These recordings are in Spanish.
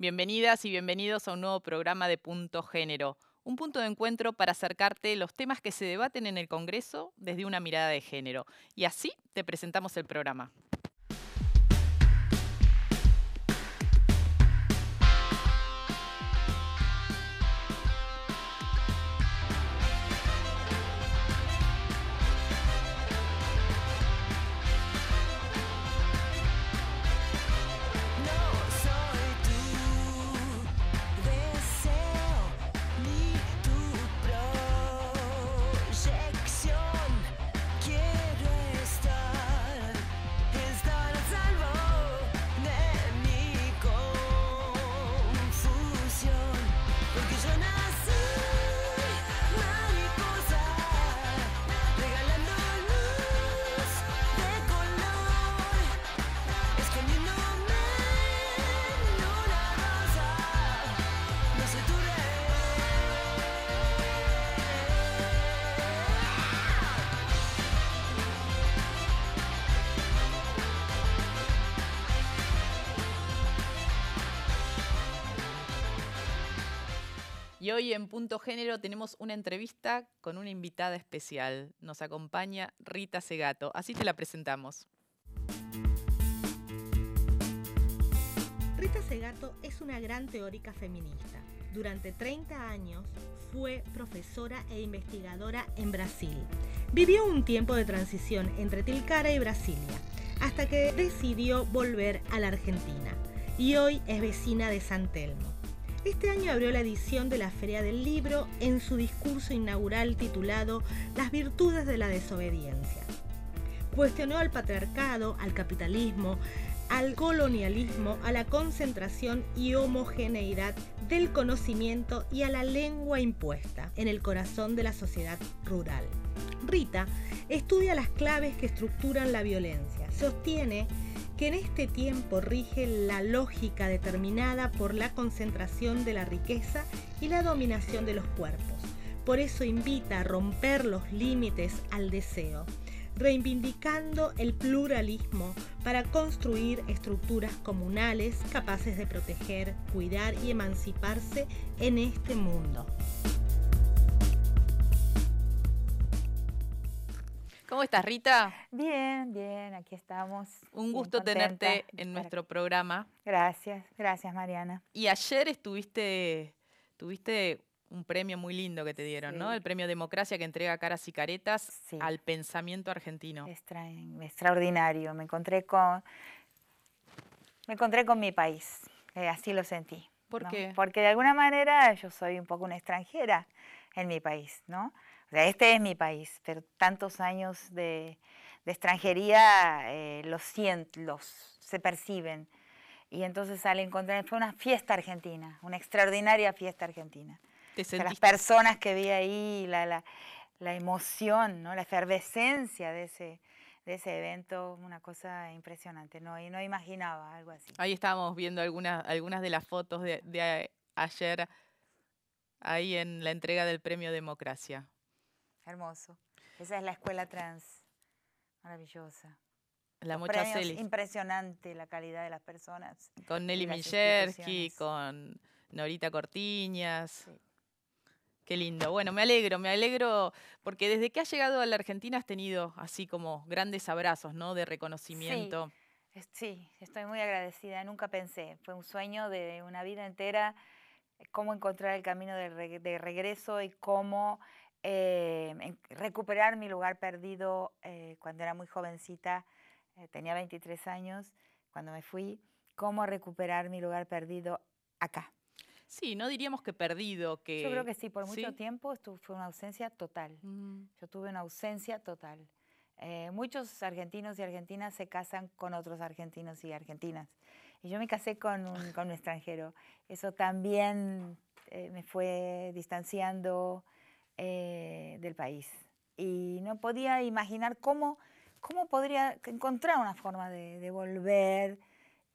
Bienvenidas y bienvenidos a un nuevo programa de Punto Género, un punto de encuentro para acercarte los temas que se debaten en el Congreso desde una mirada de género. Y así te presentamos el programa. Y hoy en Punto Género tenemos una entrevista con una invitada especial. Nos acompaña Rita Segato. Así te la presentamos. Rita Segato es una gran teórica feminista. Durante 30 años fue profesora e investigadora en Brasil. Vivió un tiempo de transición entre Tilcara y Brasilia, hasta que decidió volver a la Argentina. Y hoy es vecina de San Telmo este año abrió la edición de la Feria del Libro en su discurso inaugural titulado Las virtudes de la desobediencia. Cuestionó al patriarcado, al capitalismo, al colonialismo, a la concentración y homogeneidad del conocimiento y a la lengua impuesta en el corazón de la sociedad rural. Rita estudia las claves que estructuran la violencia. Sostiene que en este tiempo rige la lógica determinada por la concentración de la riqueza y la dominación de los cuerpos. Por eso invita a romper los límites al deseo, reivindicando el pluralismo para construir estructuras comunales capaces de proteger, cuidar y emanciparse en este mundo. ¿Cómo estás, Rita? Bien, bien, aquí estamos. Un gusto tenerte en nuestro programa. Gracias, gracias, Mariana. Y ayer estuviste, tuviste un premio muy lindo que te dieron, ¿no? El premio Democracia que entrega caras y caretas al pensamiento argentino. extraordinario. Me encontré con, me encontré con mi país. Eh, así lo sentí. ¿Por qué? Porque de alguna manera yo soy un poco una extranjera en mi país, ¿no? este es mi país, pero tantos años de, extranjería eh, los los se perciben. Y entonces al encontrar, fue una fiesta argentina, una extraordinaria fiesta argentina. las personas que vi ahí, la, la, la emoción, ¿no? la efervescencia de ese, de ese evento, una cosa impresionante, no, y no imaginaba algo así. Ahí estábamos viendo algunas, algunas de las fotos de, de ayer, ahí en la entrega del Premio Democracia hermoso. Esa es la escuela trans, maravillosa. La mucha Impresionante la calidad de las personas. Con Nelly Mijersky, con Norita Cortiñas. Qué lindo. Bueno, me alegro, me alegro porque desde que has llegado a la Argentina has tenido así como grandes abrazos, ¿no? De reconocimiento. Sí, estoy muy agradecida. Nunca pensé. Fue un sueño de una vida entera eh, cómo encontrar el camino de regreso y cómo eh, recuperar mi lugar perdido eh, cuando era muy jovencita, eh, tenía 23 años cuando me fui, cómo recuperar mi lugar perdido acá. Sí, no diríamos que perdido, que... Yo creo que sí, por mucho tiempo fue una ausencia total. Mm. Yo tuve una ausencia total. muchos argentinos y argentinas se casan con otros argentinos y argentinas. Y yo me casé con un, con un extranjero. Eso también me fue distanciando, eh, del país. Y no podía imaginar cómo, cómo podría encontrar una forma de, volver.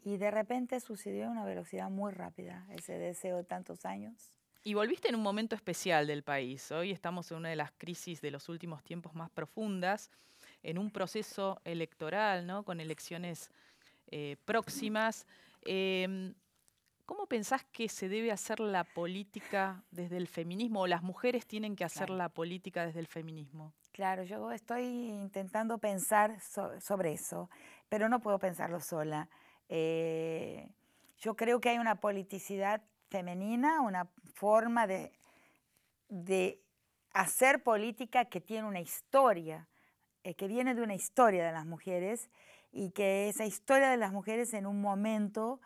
Y de repente sucedió a una velocidad muy rápida ese deseo de tantos años. Y volviste en un momento especial del país. Hoy estamos en una de las crisis de los últimos tiempos más profundas, en un proceso electoral, ¿no? con elecciones eh, próximas. Em, ¿Cómo pensás que se debe hacer la política desde el feminismo o las mujeres tienen que hacer la política desde el feminismo? Claro, yo estoy intentando pensar sobre eso, pero no puedo pensarlo sola. Eh, yo creo que hay una politicidad femenina, una forma de, hacer política que tiene una historia, eh, que viene de una historia de las mujeres y que esa historia de las mujeres en un momento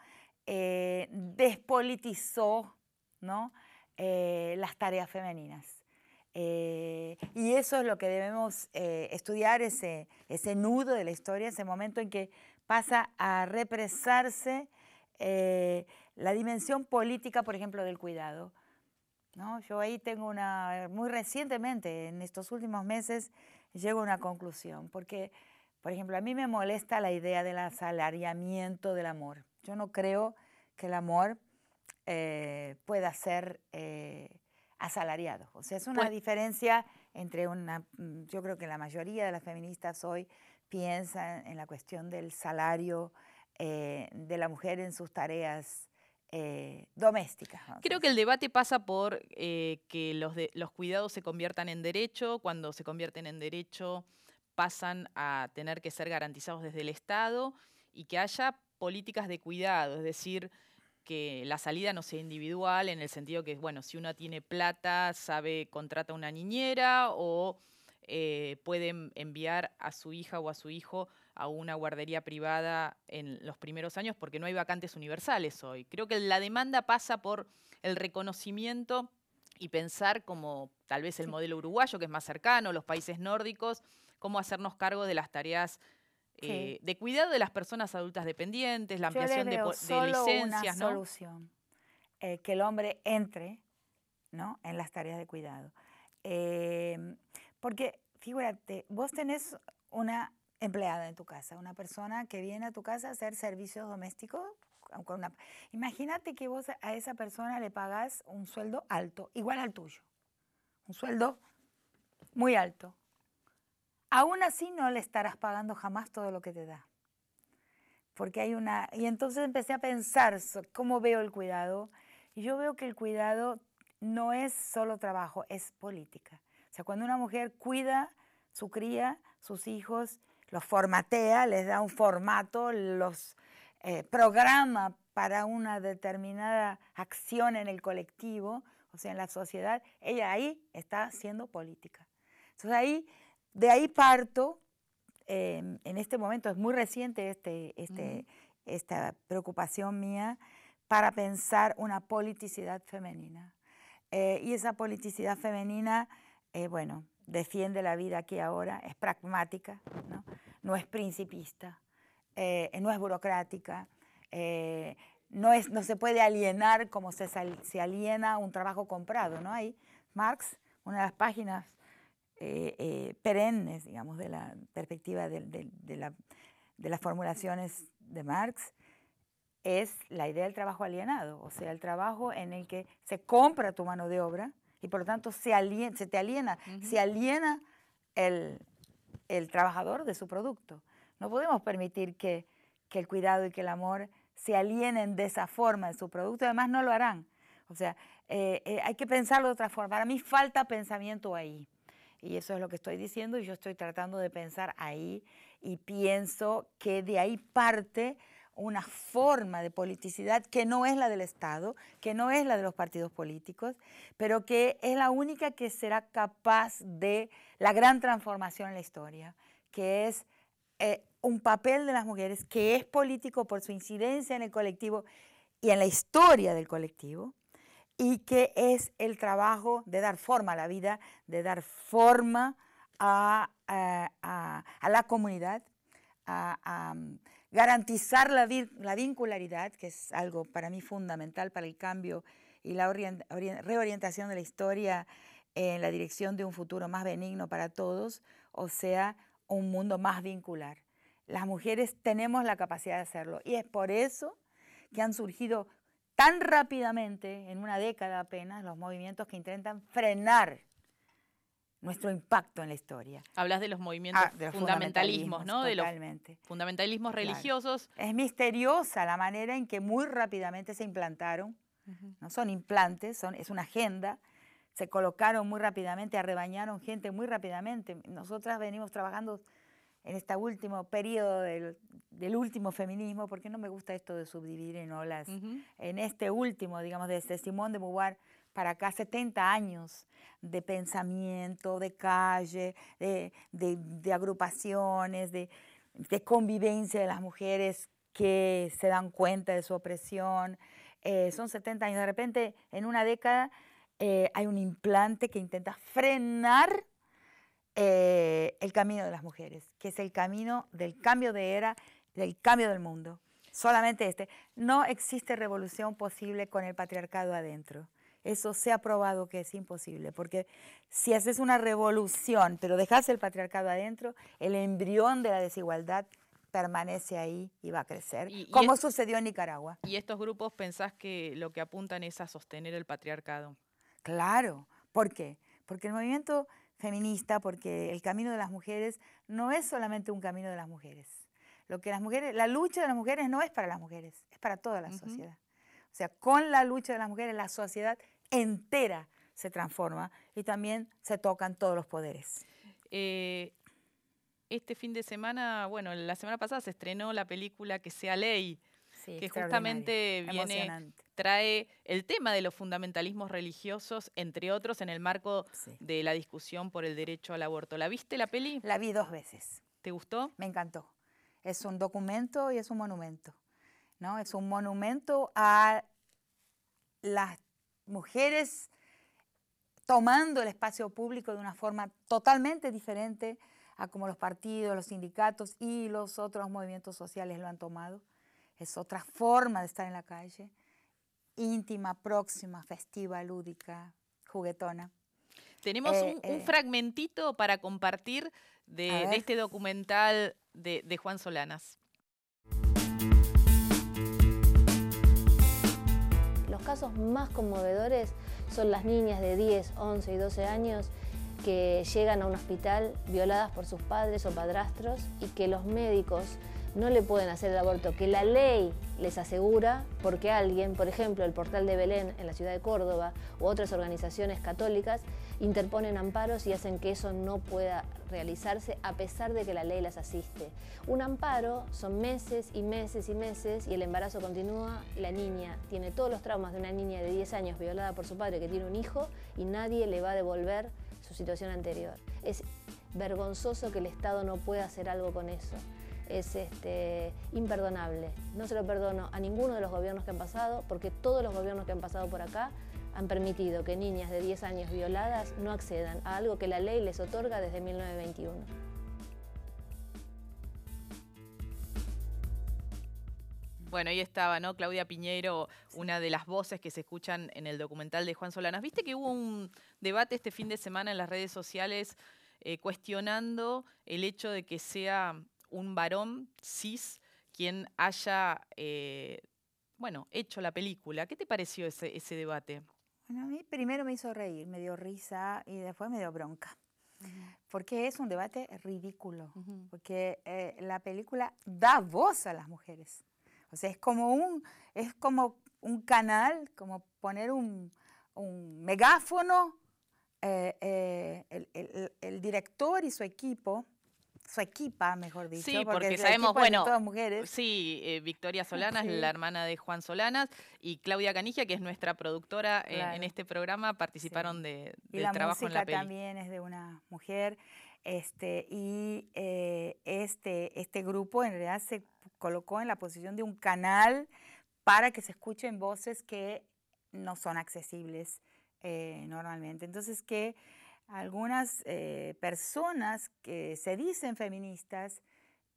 eh, despolitizó eh, las tareas femeninas. Eh, y eso es lo que debemos estudiar, ese, nudo de la historia, ese momento en que pasa a represarse la dimensión política, por ejemplo, del cuidado. Yo ahí tengo una, muy recientemente, en estos últimos meses, llego a una conclusión, porque, por ejemplo, a mí me molesta la idea del asalariamiento del amor. Yo no creo que el amor eh, pueda ser eh, asalariado. O sea, es una pues diferencia entre una... Mm, yo creo que la mayoría de las feministas hoy piensan en la cuestión del salario eh, de la mujer en sus tareas domésticas. Creo que el debate pasa por que los, cuidados se conviertan en derecho, cuando se convierten en derecho pasan a tener que ser garantizados desde el Estado y que haya políticas de cuidado, es decir, que la salida no sea individual en el sentido que, bueno, si uno tiene plata, sabe, contrata una niñera o eh, puede enviar a su hija o a su hijo a una guardería privada en los primeros años porque no hay vacantes universales hoy. Creo que la demanda pasa por el reconocimiento y pensar como tal vez el modelo uruguayo, que es más cercano, los países nórdicos, cómo hacernos cargo de las tareas eh, de cuidado de las personas adultas dependientes, la ampliación de, licencias. Una solución, eh, que el hombre entre ¿no? en las tareas de cuidado. Em, porque, figúrate, vos tenés una empleada en tu casa, una persona que viene a tu casa a hacer servicios domésticos. imagínate que vos a esa persona le pagás un sueldo alto, igual al tuyo, un sueldo muy alto, aún así no le estarás pagando jamás todo lo que te da. Porque hay una... Y entonces empecé a pensar cómo veo el cuidado. Y yo veo que el cuidado no es solo trabajo, es política. O sea, cuando una mujer cuida su cría, sus hijos, los formatea, les da un formato, los eh, programa para una determinada acción en el colectivo, o sea, en la sociedad, ella ahí está haciendo política. Entonces ahí de ahí parto, en este momento es muy reciente este, este esta preocupación mía, para pensar una politicidad femenina. Eh, y esa politicidad femenina, eh, bueno, defiende la vida aquí ahora, es pragmática, no, es principista, eh, no es burocrática, no, es, no se puede alienar como se, se aliena un trabajo comprado. ¿no? hay Marx, una de las páginas eh, eh, perennes, digamos, de la perspectiva de, las formulaciones de Marx, es la idea del trabajo alienado, o sea, el trabajo en el que se compra tu mano de obra y por lo tanto se, te aliena, se aliena el, trabajador de su producto. No podemos permitir que, el cuidado y que el amor se alienen de esa forma de su producto, además no lo harán. O sea, eh, hay que pensarlo de otra forma. Para mí falta pensamiento ahí. Y eso es lo que estoy diciendo y yo estoy tratando de pensar ahí y pienso que de ahí parte una forma de politicidad que no es la del Estado, que no es la de los partidos políticos, pero que es la única que será capaz de la gran transformación en la historia, que es eh, un papel de las mujeres que es político por su incidencia en el colectivo y en la historia del colectivo, y que es el trabajo de dar forma a la vida, de dar forma a, eh, la comunidad, a, mm, garantizar la, vincularidad, que es algo para mí fundamental para el cambio y la reorientación de la historia en la dirección de un futuro más benigno para todos, o sea, un mundo más vincular. Las mujeres tenemos la capacidad de hacerlo y es por eso que han surgido tan rápidamente, en una década apenas, los movimientos que intentan frenar nuestro impacto en la historia. Hablas de los movimientos ah, fundamentalismos, ¿no? De los fundamentalismos religiosos. Es misteriosa la manera en que muy rápidamente se implantaron. No son implantes, son, es una agenda. Se colocaron muy rápidamente, arrebañaron gente muy rápidamente. Nosotras venimos trabajando en este último periodo del, último feminismo, porque no me gusta esto de subdividir en olas, en este último, digamos, desde Simón de Beauvoir para acá, 70 años de pensamiento, de calle, de, de, agrupaciones, de, convivencia de las mujeres que se dan cuenta de su opresión. Eh, son 70 años, de repente en una década eh, hay un implante que intenta frenar eh, el camino de las mujeres, que es el camino del cambio de era, del cambio del mundo. Solamente este. No existe revolución posible con el patriarcado adentro. Eso se ha probado que es imposible, porque si haces una revolución, pero dejas el patriarcado adentro, el embrión de la desigualdad permanece ahí y va a crecer, como sucedió en Nicaragua. ¿Y estos grupos pensás que lo que apuntan es a sostener el patriarcado? Claro, ¿por qué? Porque el movimiento feminista porque el camino de las mujeres no es solamente un camino de las mujeres. Lo que las mujeres, la lucha de las mujeres no es para las mujeres, es para toda la sociedad. O sea, con la lucha de las mujeres la sociedad entera se transforma y también se tocan todos los poderes. Eh, este fin de semana, bueno, la semana pasada se estrenó la película Que sea ley, que justamente viene trae el tema de los fundamentalismos religiosos, entre otros, en el marco de la discusión por el derecho al aborto. ¿La viste la peli? La vi dos veces. ¿Te gustó? Me encantó. Es un documento y es un monumento. ¿no? Es un monumento a las mujeres tomando el espacio público de una forma totalmente diferente a como los partidos, los sindicatos y los otros movimientos sociales lo han tomado. Es otra forma de estar en la calle íntima, próxima, festiva, lúdica, juguetona. Tenemos un, eh, eh. fragmentito para compartir de, este documental de Juan Solanas. Los casos más conmovedores son las niñas de 10, 11 y 12 años que llegan a un hospital violadas por sus padres o padrastros y que los médicos no le pueden hacer el aborto que la ley les asegura porque alguien, por ejemplo, el portal de Belén en la ciudad de Córdoba u otras organizaciones católicas interponen amparos y hacen que eso no pueda realizarse a pesar de que la ley las asiste. Un amparo son meses y meses y meses y el embarazo continúa, la niña tiene todos los traumas de una niña de 10 años violada por su padre que tiene un hijo y nadie le va a devolver su situación anterior. Es vergonzoso que el Estado no pueda hacer algo con eso es este, imperdonable. No se lo perdono a ninguno de los gobiernos que han pasado, porque todos los gobiernos que han pasado por acá han permitido que niñas de 10 años violadas no accedan a algo que la ley les otorga desde 1921. Bueno, ahí estaba, ¿no? Claudia Piñeiro, una de las voces que se escuchan en el documental de Juan Solanas. Viste que hubo un debate este fin de semana en las redes sociales eh, cuestionando el hecho de que sea un varón cis quien haya, eh, bueno, hecho la película. ¿Qué te pareció ese, debate? Bueno, a mí primero me hizo reír, me dio risa y después me dio bronca. Porque es un debate ridículo, porque eh, la película da voz a las mujeres. O sea, es como un, es como un canal, como poner un, megáfono, eh, el, director y su equipo su equipa, mejor dicho. porque, sabemos, bueno, todas mujeres. sí, eh, Victoria Solanas, la hermana de Juan Solanas, y Claudia Canigia, que es nuestra productora eh, en, este programa, participaron de, del la trabajo en la peli. también es de una mujer. Este, y eh, este, este grupo en realidad se colocó en la posición de un canal para que se escuchen voces que no son accesibles normalmente. Entonces, ¿qué...? algunas eh, personas que se dicen feministas,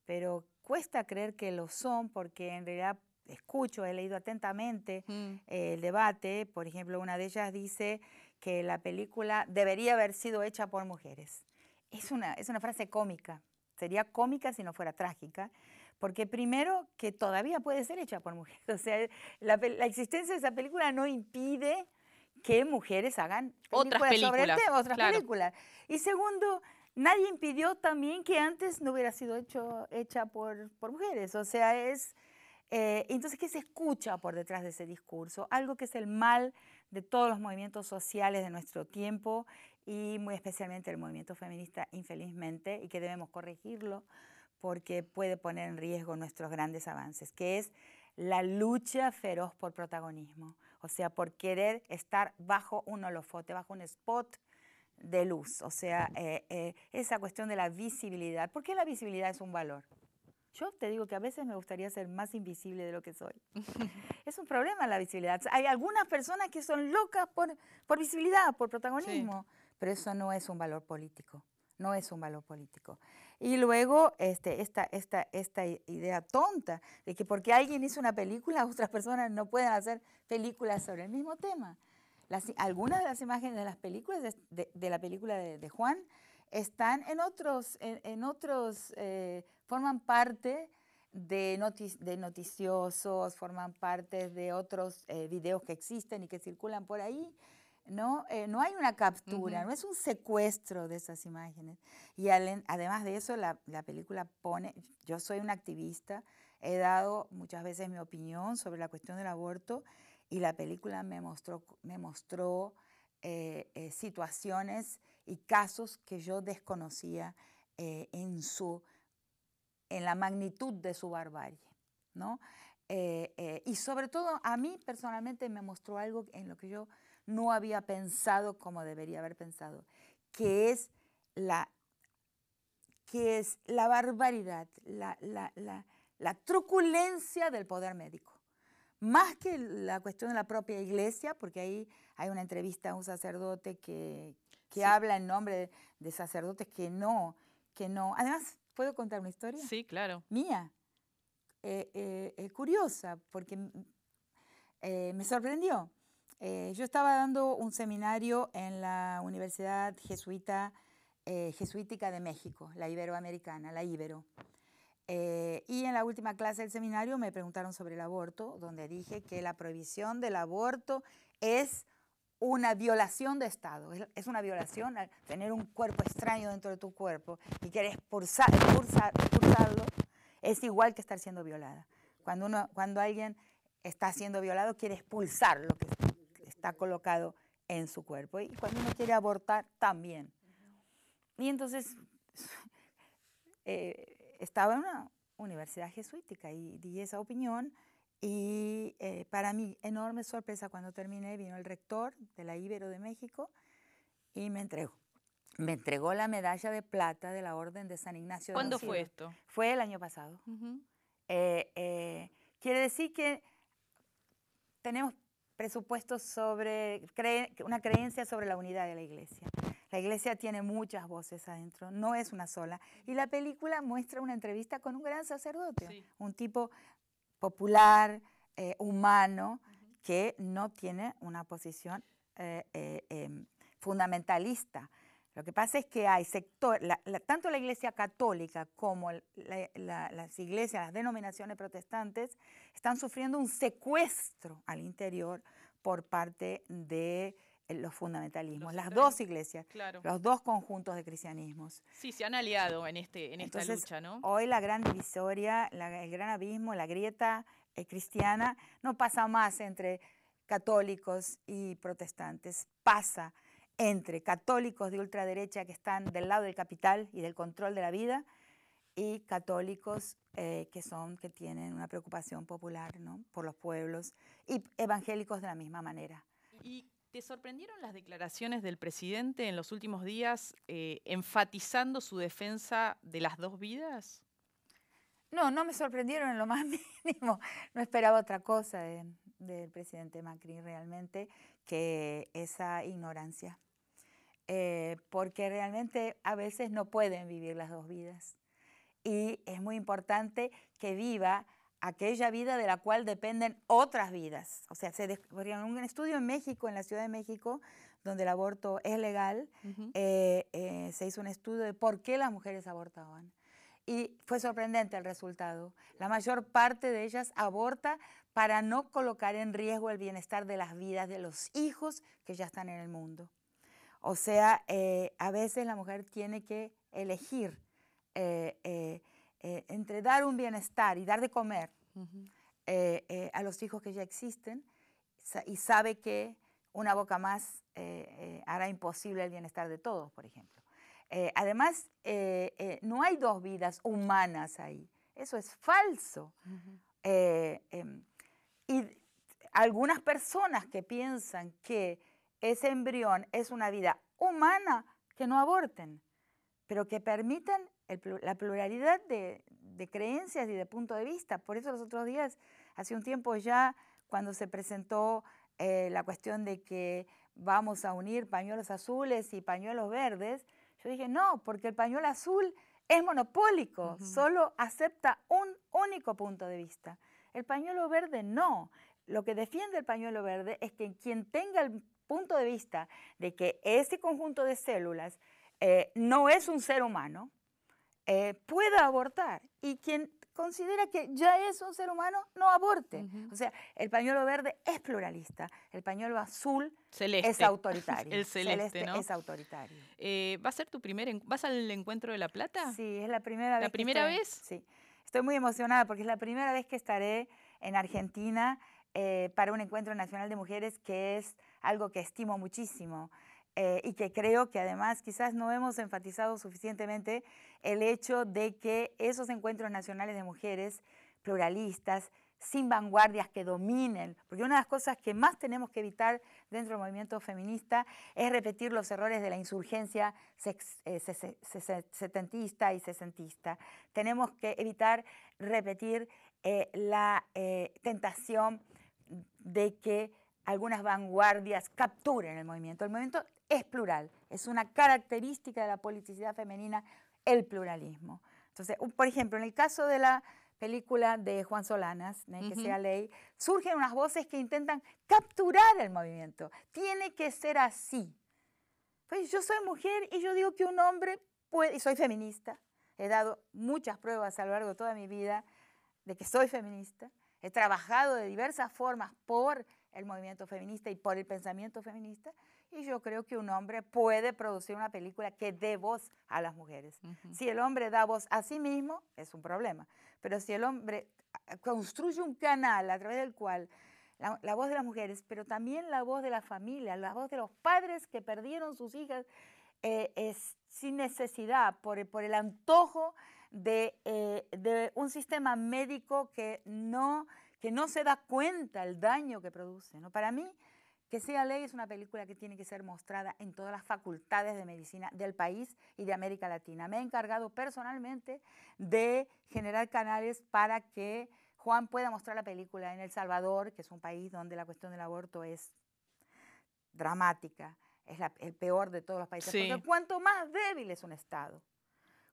pero cuesta creer que lo son porque en realidad escucho, he leído atentamente mm. el debate, por ejemplo, una de ellas dice que la película debería haber sido hecha por mujeres. Es una, es una frase cómica, sería cómica si no fuera trágica, porque primero que todavía puede ser hecha por mujeres, o sea, la, la existencia de esa película no impide que mujeres hagan películas otras películas sobre otras películas. Y segundo, nadie impidió también que antes no hubiera sido hecho, hecha por, por mujeres. O sea, es... Eh, entonces, ¿qué se escucha por detrás de ese discurso? Algo que es el mal de todos los movimientos sociales de nuestro tiempo y muy especialmente el movimiento feminista, infelizmente, y que debemos corregirlo porque puede poner en riesgo nuestros grandes avances, que es la lucha feroz por protagonismo o sea, por querer estar bajo un holofote, bajo un spot de luz, o sea, eh, eh, esa cuestión de la visibilidad. ¿Por qué la visibilidad es un valor? Yo te digo que a veces me gustaría ser más invisible de lo que soy. es un problema la visibilidad. Hay algunas personas que son locas por, visibilidad, por protagonismo, pero eso no es un valor político, no es un valor político. Y luego este, esta, esta, esta idea tonta de que porque alguien hizo una película, otras personas no pueden hacer películas sobre el mismo tema. Las, algunas de las imágenes de las películas, de, la película de, Juan, están en otros, en, otros eh, forman parte de, noticiosos, forman parte de otros eh, videos que existen y que circulan por ahí. Eh, ¿no? hay una captura, no es un secuestro de esas imágenes. Y además de eso, la, película pone, yo soy una activista, he dado muchas veces mi opinión sobre la cuestión del aborto y la película me mostró, me mostró eh, eh, situaciones y casos que yo desconocía en, su, en la magnitud de su barbarie. ¿no? y sobre todo a mí personalmente me mostró algo en lo que yo no había pensado como debería haber pensado, que es la, que es la barbaridad, la, truculencia del poder médico más que la cuestión de la propia iglesia, porque ahí hay una entrevista a un sacerdote que, habla en nombre de, sacerdotes que no, que no. Además, ¿puedo contar una historia? Sí, claro. Mía. Eh, eh, eh, curiosa, porque me sorprendió. Eh, yo estaba dando un seminario en la Universidad Jesuita, eh, Jesuítica de México, la Iberoamericana, la Ibero. Eh, y en la última clase del seminario me preguntaron sobre el aborto, donde dije que la prohibición del aborto es una violación de Estado, es una violación al tener un cuerpo extraño dentro de tu cuerpo y querer expulsarlo, es igual que estar siendo violada. Cuando, uno, cuando alguien está siendo violado, quiere expulsar lo que, está colocado en su cuerpo. Y cuando uno quiere abortar, también. Y entonces eh, estaba en una universidad jesuítica y di esa opinión. Y eh, para mí, enorme sorpresa cuando terminé, vino el rector de la Ibero de México y me entregó. Me entregó la medalla de plata de la Orden de San Ignacio. ¿Cuándo fue esto? Fue el año pasado. Eh, quiere decir que tenemos presupuestos sobre, una creencia sobre la unidad de la iglesia. La iglesia tiene muchas voces adentro, no es una sola. Y la película muestra una entrevista con un gran sacerdote, un tipo popular, eh, humano, que no tiene una posición eh, eh, em, fundamentalista lo que pasa es que hay sector, tanto la Iglesia Católica como las iglesias, las denominaciones protestantes, están sufriendo un secuestro al interior por parte de eh, los fundamentalismos, las dos iglesias, los dos conjuntos de cristianismos. Sí, se han aliado en, este, en esta lucha, ¿no? Hoy la gran divisoria, el gran abismo, la grieta eh, cristiana no pasa más entre católicos y protestantes, pasa entre católicos de ultraderecha que están del lado del capital y del control de la vida y católicos eh, que son que tienen una preocupación popular por los pueblos y evangélicos de la misma manera. ¿Y te sorprendieron las declaraciones del presidente en los últimos días eh, enfatizando su defensa de las dos vidas? No, no me sorprendieron en lo más mínimo. No esperaba otra cosa del presidente Macri realmente que esa ignorancia. Eh, porque realmente a veces no pueden vivir las dos vidas. Y es muy importante que viva aquella vida de la cual dependen otras vidas. O sea, se descubrió un estudio en México, en la Ciudad de México, donde el aborto es legal, eh, eh, se hizo un estudio de por qué las mujeres abortaban. Y fue sorprendente el resultado. La mayor parte de ellas aborta para no colocar en riesgo el bienestar de las vidas de los hijos que ya están en el mundo. O sea, eh, a veces la mujer tiene que elegir eh, eh, entre dar un bienestar y dar de comer a los hijos que ya existen y sabe que una boca más hará imposible el bienestar de todos, por ejemplo. además, no hay dos vidas humanas ahí. Eso es falso. Em, y algunas personas que piensan que ese embrión es una vida humana que no aborten, pero que permitan la pluralidad de, creencias y de punto de vista. Por eso los otros días, hace un tiempo ya, cuando se presentó eh, la cuestión de que vamos a unir pañuelos azules y pañuelos verdes, yo dije, no, porque el pañuelo azul es monopólico, solo acepta un único punto de vista. El pañuelo verde no. Lo que defiende el pañuelo verde es que quien tenga el punto de vista de que este conjunto de células eh, no es un ser humano, eh, pueda abortar. Y quien considera que ya es un ser humano, no aborte. O sea, el pañuelo verde es pluralista, el pañuelo azul celeste. es autoritario. el celeste, ¿no? es autoritario. Eh, ¿Va a ser tu primer, vas al encuentro de La Plata? Sí, es la primera vez. ¿La primera vez? Sí, estoy muy emocionada porque es la primera vez que estaré en Argentina para un encuentro nacional de mujeres que es algo que estimo muchísimo. Eh, y que creo que además quizás no hemos enfatizado suficientemente el hecho de que esos encuentros nacionales de mujeres pluralistas, sin vanguardias que dominen, porque una de las cosas que más tenemos que evitar dentro del movimiento feminista es repetir los errores de la insurgencia eh, setentista y sesentista. Tenemos que evitar repetir eh, la tentación de que algunas vanguardias capturen el movimiento. El movimiento es plural, es una característica de la politicidad femenina el pluralismo. Entonces, por ejemplo, en el caso de la película de Juan Solanas, la sea ley, surgen unas voces que intentan capturar el movimiento. Tiene que ser así. Pues yo soy mujer y yo digo que un hombre puede, y soy feminista, he dado muchas pruebas a lo largo de toda mi vida de que soy feminista, he trabajado de diversas formas por el movimiento feminista y por el pensamiento feminista. Y yo creo que un hombre puede producir una película que dé voz a las mujeres. Si el hombre da voz a sí mismo, es un problema. Pero si el hombre ah, construye un canal a través del cual la, voz de las mujeres, pero también la voz de la familia, la voz de los padres que perdieron sus hijas eh, es sin necesidad, por, por el antojo de, eh, de un sistema médico que no que no se da cuenta el daño que produce. ¿no? Para mí, que sea ley es una película que tiene que ser mostrada en todas las facultades de medicina del país y de América Latina. Me he encargado personalmente de generar canales para que Juan pueda mostrar la película en El Salvador, que es un país donde la cuestión del aborto es dramática, es el peor de todos los países. Porque cuanto más débil es un Estado,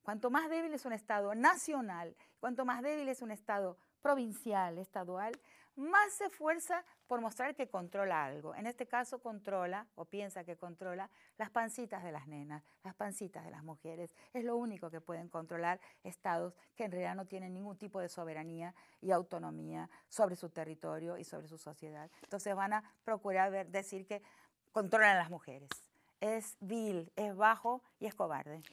cuanto más débil es un Estado nacional, cuanto más débil es un Estado provincial, estadual, más se esfuerza por mostrar que controla algo. En este caso controla o piensa que controla las pancitas de las nenas, las pancitas de las mujeres. Es lo único que pueden controlar estados que en realidad no tienen ningún tipo de soberanía y autonomía sobre su territorio y sobre su sociedad. Entonces van a procurar decir que controlan a las mujeres. Es vil, es bajo y es cobarde.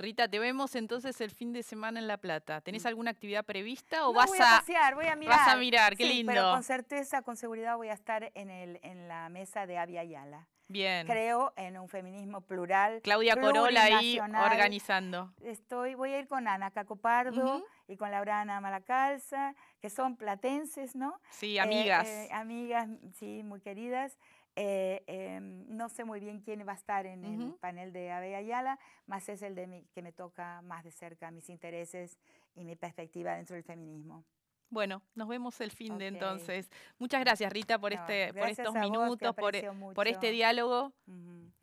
Rita, te vemos entonces el fin de semana en La Plata. ¿Tenés mm. alguna actividad prevista o vas voy a, voy a mirar? Vas a mirar, qué lindo. Pero con certeza, con seguridad voy a estar en, el, en la mesa de Avia Ayala. Bien. Creo en un feminismo plural. Claudia Corolla ahí organizando. Estoy, voy a ir con Ana Cacopardo y con Laura Ana Malacalza, que son platenses, ¿no? Sí, eh, amigas. Eh, amigas, sí, muy queridas. Eh, em, no sé muy bien quién va a estar en el panel de Abe Ayala, más es el de mí que me toca más de cerca mis intereses y mi perspectiva dentro del feminismo. Bueno, nos vemos el fin de entonces. Muchas gracias Rita por este, por estos minutos, por, e, este diálogo.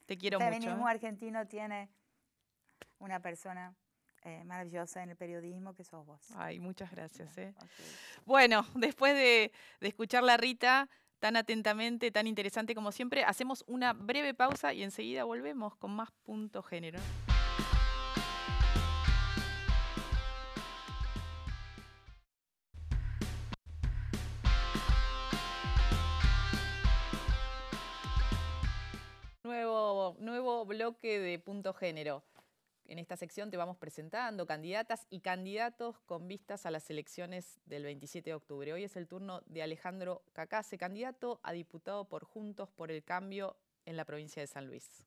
Te quiero mucho. El feminismo argentino tiene una persona eh, maravillosa en el periodismo que sos vos. Ay, muchas gracias. Bueno, eh. después de, de escuchar la Rita, tan atentamente, tan interesante como siempre. Hacemos una breve pausa y enseguida volvemos con más punto género. Nuevo, nuevo bloque de punto género en esta sección te vamos presentando candidatas y candidatos con vistas a las elecciones del 27 de octubre. Hoy es el turno de Alejandro Cacase, candidato a diputado por Juntos por el Cambio en la provincia de San Luis.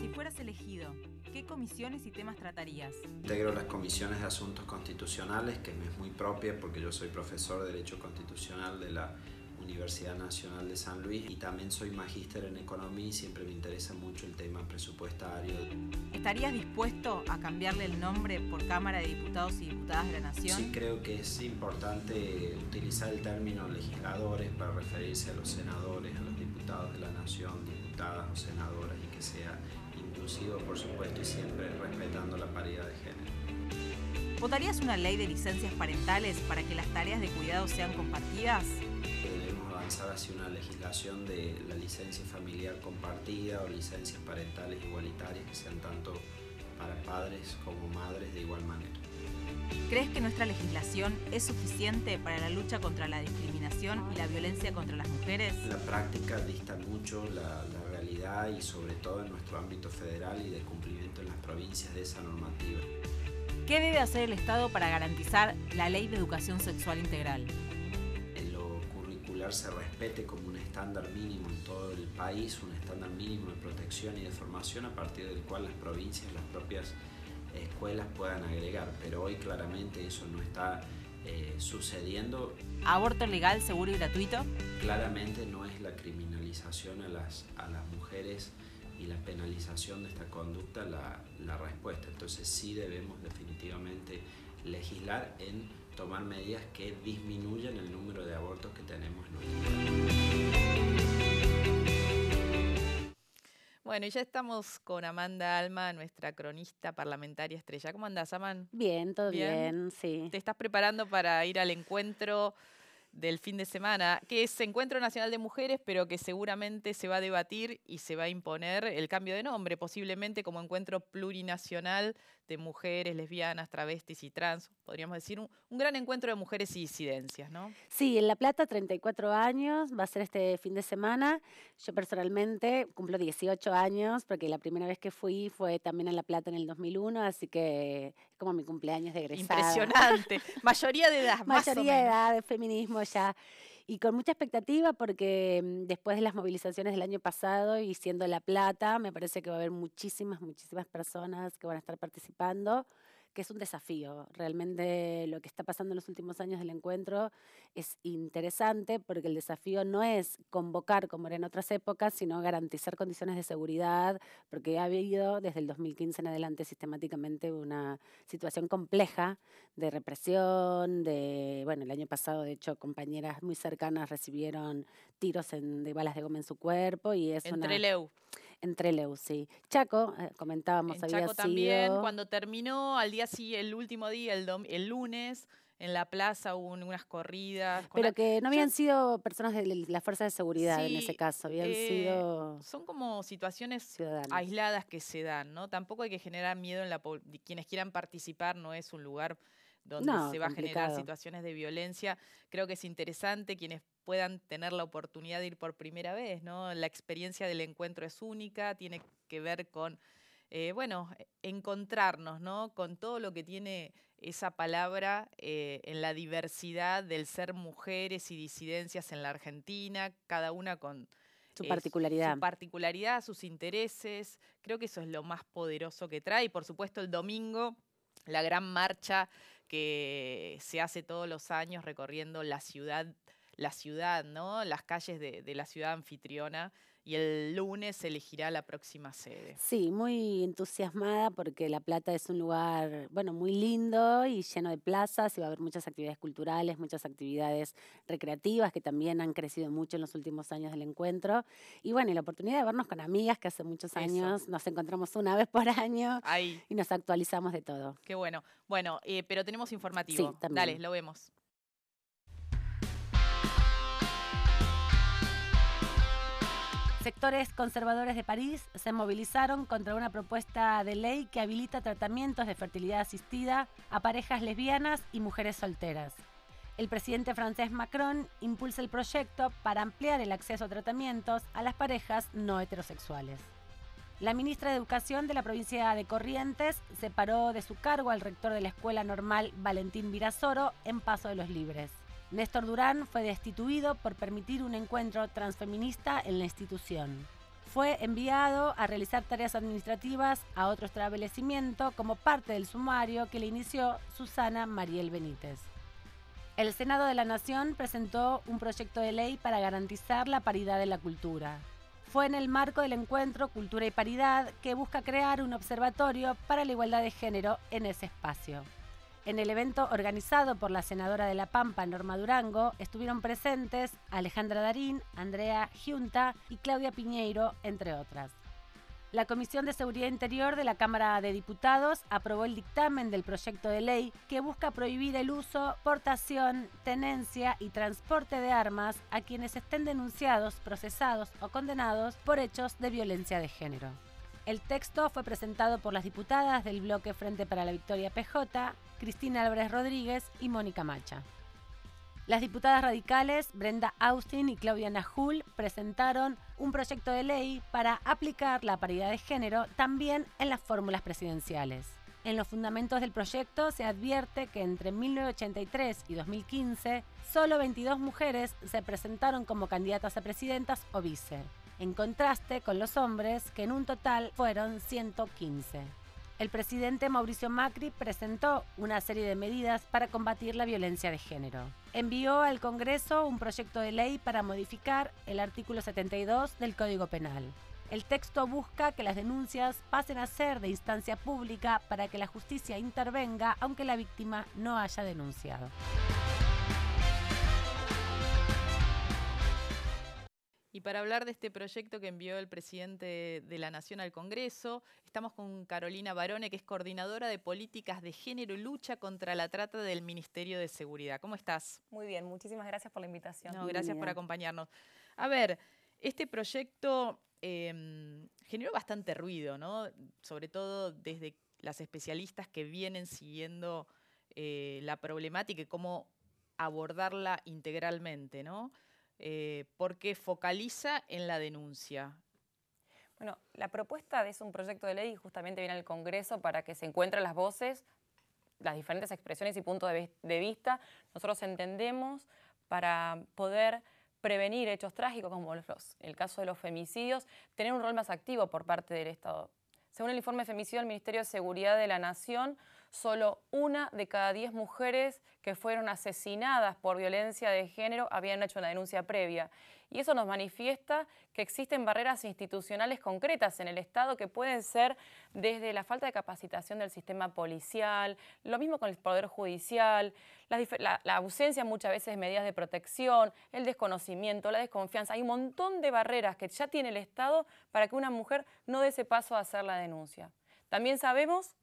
Si fueras elegido, ¿qué comisiones y temas tratarías? Integro las comisiones de asuntos constitucionales, que me es muy propia porque yo soy profesor de Derecho Constitucional de la Universidad Nacional de San Luis y también soy magíster en economía y siempre me interesa mucho el tema presupuestario. ¿Estarías dispuesto a cambiarle el nombre por Cámara de Diputados y Diputadas de la Nación? Sí, creo que es importante utilizar el término legisladores para referirse a los senadores, a los diputados de la Nación, diputadas o senadoras y que sea inclusivo, por supuesto, y siempre respetando la paridad de género. ¿Votarías una ley de licencias parentales para que las tareas de cuidado sean compartidas? hacia una legislación de la licencia familiar compartida o licencias parentales igualitarias que sean tanto para padres como madres de igual manera. ¿Crees que nuestra legislación es suficiente para la lucha contra la discriminación y la violencia contra las mujeres? La práctica dista mucho la, la realidad y sobre todo en nuestro ámbito federal y de cumplimiento en las provincias de esa normativa. ¿Qué debe hacer el Estado para garantizar la ley de educación sexual integral? se respete como un estándar mínimo en todo el país, un estándar mínimo de protección y de formación a partir del cual las provincias, las propias escuelas puedan agregar, pero hoy claramente eso no está eh, sucediendo. ¿Aborto legal, seguro y gratuito? Claramente no es la criminalización a las, a las mujeres y la penalización de esta conducta la, la respuesta, entonces sí debemos definitivamente legislar en tomar medidas que disminuyan el número de abortos que tenemos en nuestro Bueno, y ya estamos con Amanda Alma, nuestra cronista parlamentaria estrella. ¿Cómo andas, Amanda? Bien, todo bien? bien, sí. ¿Te estás preparando para ir al encuentro del fin de semana, que es Encuentro Nacional de Mujeres, pero que seguramente se va a debatir y se va a imponer el cambio de nombre, posiblemente como Encuentro Plurinacional de Mujeres, Lesbianas, Travestis y Trans, podríamos decir, un, gran encuentro de mujeres y incidencias ¿no? Sí, en La Plata, 34 años, va a ser este fin de semana. Yo personalmente cumplo 18 años, porque la primera vez que fui fue también en La Plata en el 2001, así que como mi cumpleaños de egresada. Impresionante. Mayoría de edad, más Mayoría de edad, de feminismo ya. Y con mucha expectativa porque mm, después de las movilizaciones del año pasado y siendo La Plata, me parece que va a haber muchísimas, muchísimas personas que van a estar participando que es un desafío. Realmente lo que está pasando en los últimos años del encuentro es interesante porque el desafío no es convocar como era en otras épocas, sino garantizar condiciones de seguridad, porque ha habido desde el 2015 en adelante sistemáticamente una situación compleja de represión, de, bueno, el año pasado de hecho compañeras muy cercanas recibieron tiros de balas de goma en su cuerpo y es en una en Trelew, Chaco, eh, comentábamos, en Chaco también, cuando terminó, al día sí, el último día, el, el lunes, en la plaza hubo unas corridas. Pero que no habían sido personas de la fuerza de seguridad en ese caso, habían eh, sido... Son como situaciones aisladas que se dan, ¿no? Tampoco hay que generar miedo en la... Quienes quieran participar no es un lugar donde se va a generar situaciones de violencia. Creo que es interesante quienes puedan tener la oportunidad de ir por primera vez, La experiencia del encuentro es única, tiene que ver con, eh, bueno, e, encontrarnos, Con todo lo que tiene esa palabra eh, en la diversidad del ser mujeres y disidencias en la Argentina, cada una con... Eh, su particularidad. Su particularidad, sus intereses. Creo que eso es lo más poderoso que trae. Y por supuesto el domingo, la gran marcha que se hace todos los años recorriendo la ciudad la ciudad, ¿no? Las calles de, la ciudad anfitriona y el lunes elegirá la próxima sede. Sí, muy entusiasmada porque La Plata es un lugar, bueno, muy lindo y lleno de plazas y va a haber muchas actividades culturales, muchas actividades recreativas que también han crecido mucho en los últimos años del encuentro. Y bueno, la oportunidad de vernos con amigas que hace muchos años nos encontramos una vez por año y nos actualizamos de todo. Qué bueno. Bueno, eh, pero tenemos informativo. también. Dale, lo vemos. Sectores conservadores de París se movilizaron contra una propuesta de ley que habilita tratamientos de fertilidad asistida a parejas lesbianas y mujeres solteras. El presidente francés Macron impulsa el proyecto para ampliar el acceso a tratamientos a las parejas no heterosexuales. La ministra de Educación de la provincia de Corrientes separó de su cargo al rector de la Escuela Normal Valentín Virasoro en Paso de los Libres. Néstor Durán fue destituido por permitir un encuentro transfeminista en la institución. Fue enviado a realizar tareas administrativas a otro establecimiento como parte del sumario que le inició Susana Mariel Benítez. El Senado de la Nación presentó un proyecto de ley para garantizar la paridad de la cultura. Fue en el marco del encuentro Cultura y Paridad que busca crear un observatorio para la igualdad de género en ese espacio. En el evento organizado por la senadora de La Pampa, Norma Durango, estuvieron presentes Alejandra Darín, Andrea Giunta y Claudia Piñeiro, entre otras. La Comisión de Seguridad Interior de la Cámara de Diputados aprobó el dictamen del proyecto de ley que busca prohibir el uso, portación, tenencia y transporte de armas a quienes estén denunciados, procesados o condenados por hechos de violencia de género. El texto fue presentado por las diputadas del bloque Frente para la Victoria PJ, Cristina Álvarez Rodríguez y Mónica Macha. Las diputadas radicales Brenda Austin y Claudia Najul presentaron un proyecto de ley para aplicar la paridad de género también en las fórmulas presidenciales. En los fundamentos del proyecto se advierte que entre 1983 y 2015 solo 22 mujeres se presentaron como candidatas a presidentas o vice, en contraste con los hombres que en un total fueron 115 el presidente Mauricio Macri presentó una serie de medidas para combatir la violencia de género. Envió al Congreso un proyecto de ley para modificar el artículo 72 del Código Penal. El texto busca que las denuncias pasen a ser de instancia pública para que la justicia intervenga aunque la víctima no haya denunciado. Y para hablar de este proyecto que envió el presidente de la Nación al Congreso, estamos con Carolina Barone, que es coordinadora de políticas de género y lucha contra la trata del Ministerio de Seguridad. ¿Cómo estás? Muy bien, muchísimas gracias por la invitación. gracias por acompañarnos. A ver, este proyecto em, generó bastante ruido, ¿no? Sobre todo desde las especialistas que vienen siguiendo eh, la problemática y cómo abordarla integralmente, ¿no? Eh, porque focaliza en la denuncia. Bueno, la propuesta es un proyecto de ley y justamente viene al Congreso para que se encuentren las voces, las diferentes expresiones y puntos de, vista. Nosotros entendemos para poder prevenir hechos trágicos como los, el caso de los femicidios, tener un rol más activo por parte del Estado. Según el informe femicidio del Ministerio de Seguridad de la Nación, solo una de cada diez mujeres que fueron asesinadas por violencia de género habían hecho una denuncia previa. Y eso nos manifiesta que existen barreras institucionales concretas en el Estado que pueden ser desde la falta de capacitación del sistema policial, lo mismo con el Poder Judicial, la, ausencia muchas veces de medidas de protección, el desconocimiento, la desconfianza. Hay un montón de barreras que ya tiene el Estado para que una mujer no dé ese paso a hacer la denuncia. También sabemos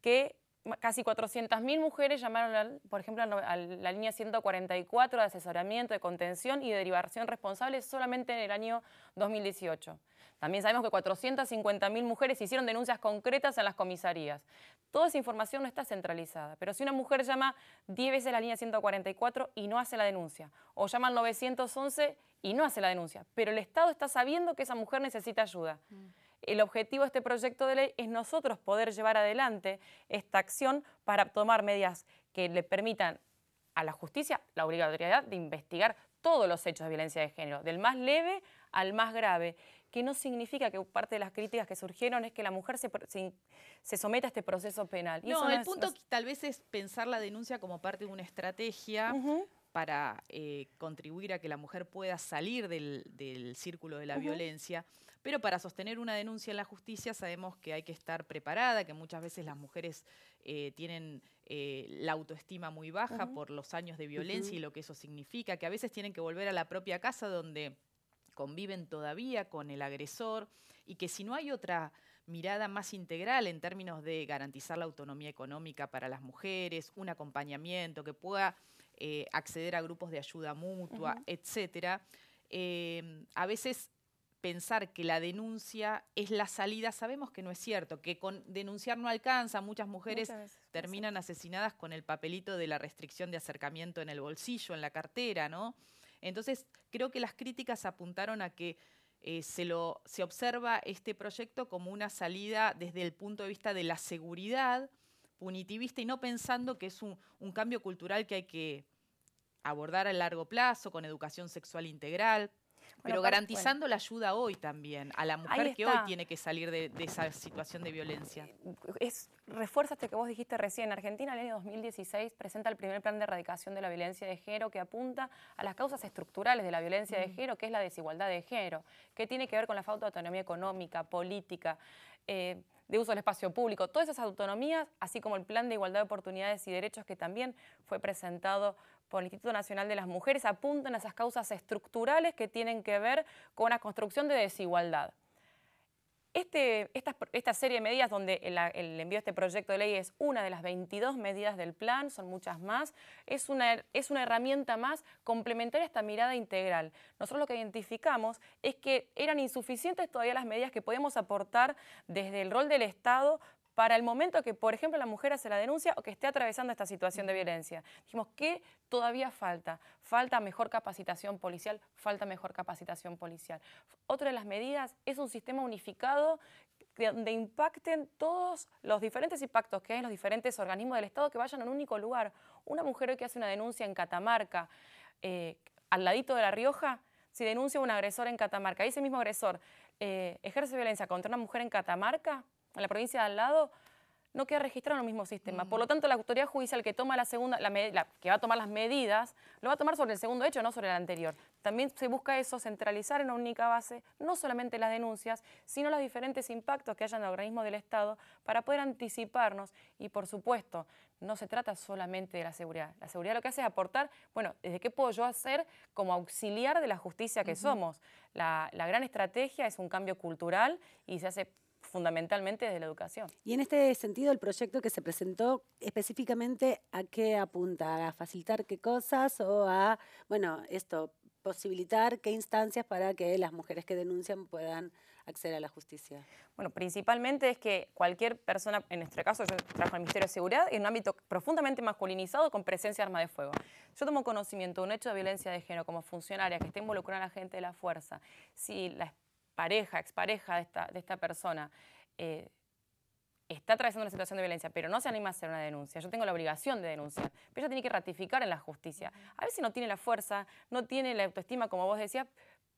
que casi 400.000 mujeres llamaron, por ejemplo, a la línea 144 de asesoramiento, de contención y de derivación responsable solamente en el año 2018. También sabemos que 450.000 mujeres hicieron denuncias concretas en las comisarías. Toda esa información no está centralizada, pero si una mujer llama 10 veces la línea 144 y no hace la denuncia, o llama al 911 y no hace la denuncia, pero el Estado está sabiendo que esa mujer necesita ayuda. Mm. El objetivo de este proyecto de ley es nosotros poder llevar adelante esta acción para tomar medidas que le permitan a la justicia la obligatoriedad de investigar todos los hechos de violencia de género, del más leve al más grave, que no significa que parte de las críticas que surgieron es que la mujer se, someta a este proceso penal. no, el punto tal vez es pensar la denuncia como parte de una estrategia para eh, contribuir a que la mujer pueda salir del, círculo de la violencia. Pero para sostener una denuncia en la justicia sabemos que hay que estar preparada, que muchas veces las mujeres eh, tienen eh, la autoestima muy baja por los años de violencia y lo que eso significa, que a veces tienen que volver a la propia casa donde conviven todavía con el agresor y que si no hay otra mirada más integral en términos de garantizar la autonomía económica para las mujeres, un acompañamiento que pueda eh, acceder a grupos de ayuda mutua, etc., etcétera, a veces pensar que la denuncia es la salida, sabemos que no es cierto, que con denunciar no alcanza, muchas mujeres terminan asesinadas con el papelito de la restricción de acercamiento en el bolsillo, en la cartera, ¿no? Entonces, creo que las críticas apuntaron a que eh, se, lo, se observa este proyecto como una salida desde el punto de vista de la seguridad punitivista y no pensando que es un, un cambio cultural que hay que abordar a largo plazo, con educación sexual integral, pero garantizando la ayuda hoy también, a la mujer que hoy tiene que salir de, esa situación de violencia. Eh, es, refuerza este que vos dijiste recién. Argentina, en el año 2016, presenta el primer plan de erradicación de la violencia de género que apunta a las causas estructurales de la violencia de género, que es la desigualdad de género, que tiene que ver con la falta de autonomía económica, política. Eh, de uso del espacio público, todas esas autonomías, así como el Plan de Igualdad de Oportunidades y Derechos que también fue presentado por el Instituto Nacional de las Mujeres apuntan a esas causas estructurales que tienen que ver con la construcción de desigualdad. Este, esta, serie de medidas donde el, envío de este proyecto de ley es una de las 22 medidas del plan, son muchas más, es una, es una herramienta más complementaria a esta mirada integral. Nosotros lo que identificamos es que eran insuficientes todavía las medidas que podemos aportar desde el rol del Estado para el momento que, por ejemplo, la mujer hace la denuncia o que esté atravesando esta situación de violencia. Dijimos, ¿qué todavía falta? Falta mejor capacitación policial, falta mejor capacitación policial. Otra de las medidas es un sistema unificado donde impacten todos los diferentes impactos que hay en los diferentes organismos del Estado que vayan a un único lugar. Una mujer hoy que hace una denuncia en Catamarca, eh, al ladito de La Rioja, si denuncia a un agresor en Catamarca, ese mismo agresor eh, ejerce violencia contra una mujer en Catamarca, en la provincia de al lado, no queda registrado en el mismo sistema. Por lo tanto, la autoridad judicial que toma la segunda, la, que va a tomar las medidas, lo va a tomar sobre el segundo hecho, no sobre el anterior. También se busca eso, centralizar en una única base, no solamente las denuncias, sino los diferentes impactos que hayan en el organismo del Estado para poder anticiparnos. Y por supuesto, no se trata solamente de la seguridad. La seguridad lo que hace es aportar, bueno, ¿desde qué puedo yo hacer como auxiliar de la justicia que somos? La, la gran estrategia es un cambio cultural y se hace fundamentalmente desde la educación. Y en este sentido, el proyecto que se presentó específicamente a qué apunta, a facilitar qué cosas o a, bueno, esto, posibilitar qué instancias para que las mujeres que denuncian puedan acceder a la justicia? Bueno, principalmente es que cualquier persona, en nuestro caso yo trabajo en el Ministerio de Seguridad, en un ámbito profundamente masculinizado con presencia de arma de fuego. Yo tomo conocimiento de un hecho de violencia de género como funcionaria que está involucrada a la gente de la fuerza, si la pareja, expareja de esta, persona, eh, está atravesando una situación de violencia, pero no se anima a hacer una denuncia, yo tengo la obligación de denunciar, pero ella tiene que ratificar en la justicia. A veces no tiene la fuerza, no tiene la autoestima, como vos decías,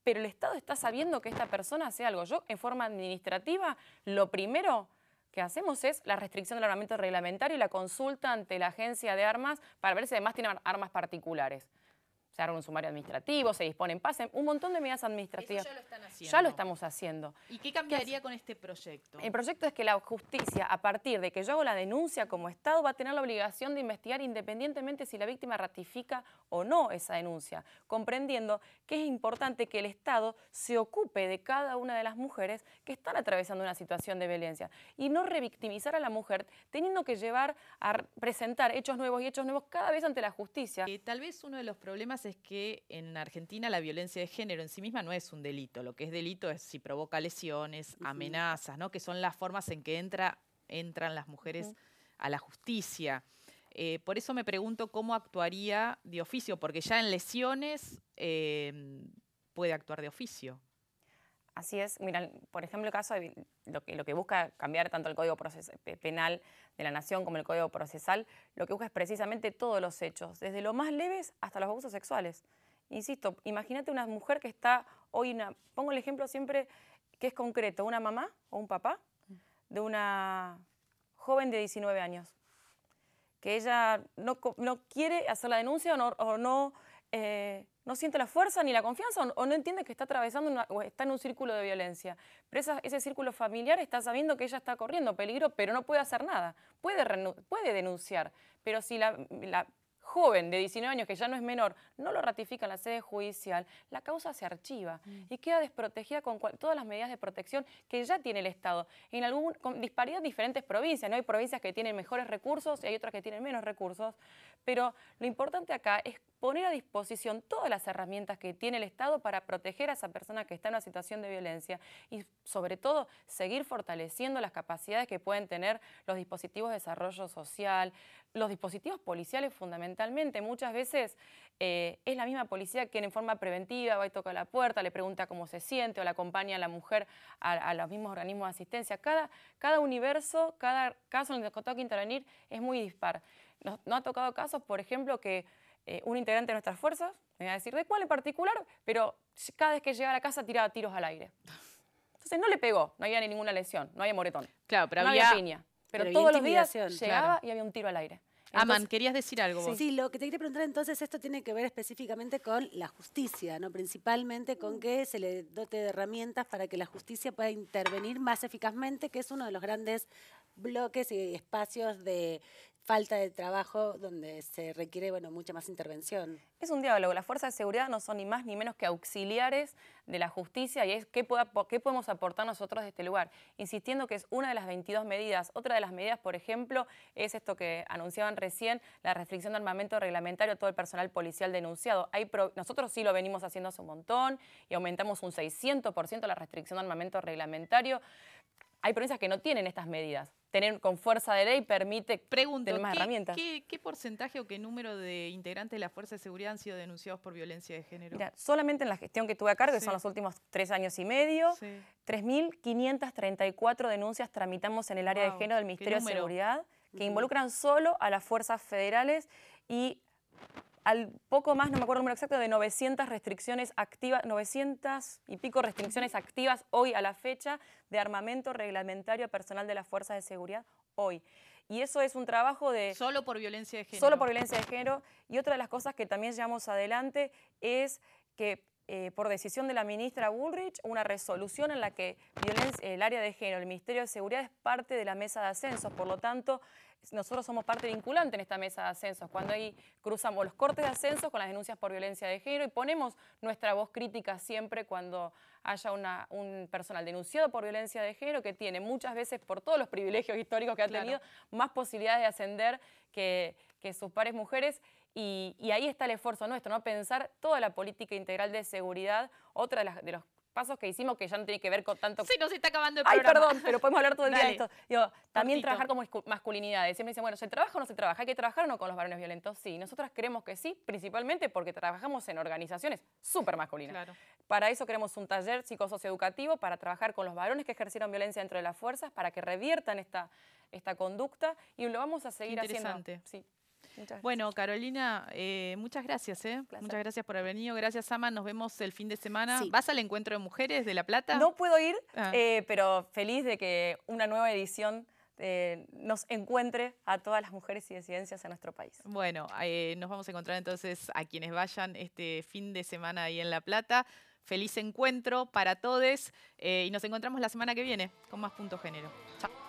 pero el Estado está sabiendo que esta persona hace algo. Yo, en forma administrativa, lo primero que hacemos es la restricción del armamento reglamentario y la consulta ante la agencia de armas para ver si además tiene armas particulares se arma un sumario administrativo, se disponen, pasen un montón de medidas administrativas. ya lo están haciendo. Ya lo estamos haciendo. ¿Y qué cambiaría con este proyecto? El proyecto es que la justicia, a partir de que yo hago la denuncia como Estado, va a tener la obligación de investigar independientemente si la víctima ratifica o no esa denuncia, comprendiendo que es importante que el Estado se ocupe de cada una de las mujeres que están atravesando una situación de violencia y no revictimizar a la mujer teniendo que llevar a presentar hechos nuevos y hechos nuevos cada vez ante la justicia. tal vez uno de los problemas es que en Argentina la violencia de género en sí misma no es un delito. Lo que es delito es si provoca lesiones, amenazas, Que son las formas en que entran las mujeres a la justicia. Eh, por eso me pregunto cómo actuaría de oficio, porque ya en lesiones eh, puede actuar de oficio. Así es. Mira, por ejemplo, el caso de lo que, lo que busca cambiar tanto el Código Penal de la Nación como el Código Procesal, lo que busca es precisamente todos los hechos, desde los más leves hasta los abusos sexuales. Insisto, imagínate una mujer que está hoy, una, pongo el ejemplo siempre que es concreto, una mamá o un papá de una joven de 19 años, que ella no, no quiere hacer la denuncia o no, eh, no siente la fuerza ni la confianza o, no entiende que está atravesando o está en un círculo de violencia. Pero ese círculo familiar está sabiendo que ella está corriendo peligro, pero no puede hacer nada. Puede, puede denunciar, pero si la, joven de 19 años, que ya no es menor, no lo ratifica en la sede judicial, la causa se archiva mm. y queda desprotegida con todas las medidas de protección que ya tiene el Estado. En algún, disparidad diferentes provincias, ¿no? Hay provincias que tienen mejores recursos y hay otras que tienen menos recursos, pero lo importante acá es poner a disposición todas las herramientas que tiene el Estado para proteger a esa persona que está en una situación de violencia y sobre todo seguir fortaleciendo las capacidades que pueden tener los dispositivos de desarrollo social, los dispositivos policiales fundamentalmente. Muchas veces eh, es la misma policía quien en forma preventiva va y toca la puerta, le pregunta cómo se siente o la acompaña a la mujer a, los mismos organismos de asistencia. Cada, cada universo, cada caso en el que toca intervenir es muy dispar. No ha tocado casos, por ejemplo, que eh, un integrante de nuestras fuerzas, me iba a decir de cuál en particular, pero cada vez que llegaba a la casa tiraba tiros al aire. Entonces no le pegó, no había ninguna lesión, no había moretón. Claro, pero había, piña. Pero, todos los días llegaba y había un tiro al aire. Amán, querías decir algo vos. Sí, lo que te quería preguntar entonces, esto tiene que ver específicamente con la justicia, ¿no? Principalmente con que se le dote de herramientas para que la justicia pueda intervenir más eficazmente, que es uno de los grandes bloques y espacios de falta de trabajo donde se requiere bueno, mucha más intervención. Es un diálogo. Las fuerzas de seguridad no son ni más ni menos que auxiliares de la justicia y es qué, qué podemos aportar nosotros de este lugar. Insistiendo que es una de las 22 medidas. Otra de las medidas, por ejemplo, es esto que anunciaban recién, la restricción de armamento reglamentario a todo el personal policial denunciado. nosotros sí lo venimos haciendo hace un montón y aumentamos un 600% la restricción de armamento reglamentario. Hay provincias que no tienen estas medidas tener con fuerza de ley permite Pregunto, tener más ¿qué, herramientas. ¿qué, porcentaje o qué número de integrantes de la Fuerza de Seguridad han sido denunciados por violencia de género? solamente en la gestión que tuve a cargo, que son los últimos tres años y medio, 3.534 denuncias tramitamos en el área de género del Ministerio de Seguridad, que involucran solo a las fuerzas federales y al poco más, no me acuerdo el número exacto, de 900 restricciones activas, 900 y pico restricciones activas hoy a la fecha de armamento reglamentario personal de las fuerzas de seguridad hoy. Y eso es un trabajo de... Solo por violencia de género. Solo por violencia de género. Y otra de las cosas que también llevamos adelante es que eh, por decisión de la ministra Bullrich, una resolución en la que el área de género, el Ministerio de Seguridad es parte de la mesa de ascensos, por lo tanto, nosotros somos parte vinculante en esta mesa de ascensos, cuando ahí cruzamos los cortes de ascensos con las denuncias por violencia de género y ponemos nuestra voz crítica siempre cuando haya un personal denunciado por violencia de género que tiene muchas veces, por todos los privilegios históricos que ha tenido, más posibilidades de ascender que sus pares mujeres. Y, ahí está el esfuerzo nuestro, ¿no? Pensar toda la política integral de seguridad, otra de, los pasos que hicimos que ya no tiene que ver con tanto... Sí, nos está acabando el Ay, perdón, pero podemos hablar todo el día de esto. también trabajar como masculinidades. Siempre dicen, bueno, ¿se trabaja o no se trabaja? ¿Hay que trabajar o no con los varones violentos? Sí, nosotras creemos que sí, principalmente porque trabajamos en organizaciones súper masculinas. Para eso queremos un taller psicosocioeducativo para trabajar con los varones que ejercieron violencia dentro de las fuerzas para que reviertan esta, esta conducta y lo vamos a seguir Interesante. haciendo. Sí bueno, Carolina, eh, muchas gracias. ¿eh? Muchas gracias por haber venido. Gracias, Ama. Nos vemos el fin de semana. ¿Vas al encuentro de mujeres de La Plata? No puedo ir, ah. eh, pero feliz de que una nueva edición nos encuentre a todas las mujeres y residencias en nuestro país. Bueno, nos vamos a encontrar entonces a quienes vayan este fin de semana ahí en La Plata. Feliz encuentro para todos y nos encontramos la semana que viene con más Punto Género. Chao.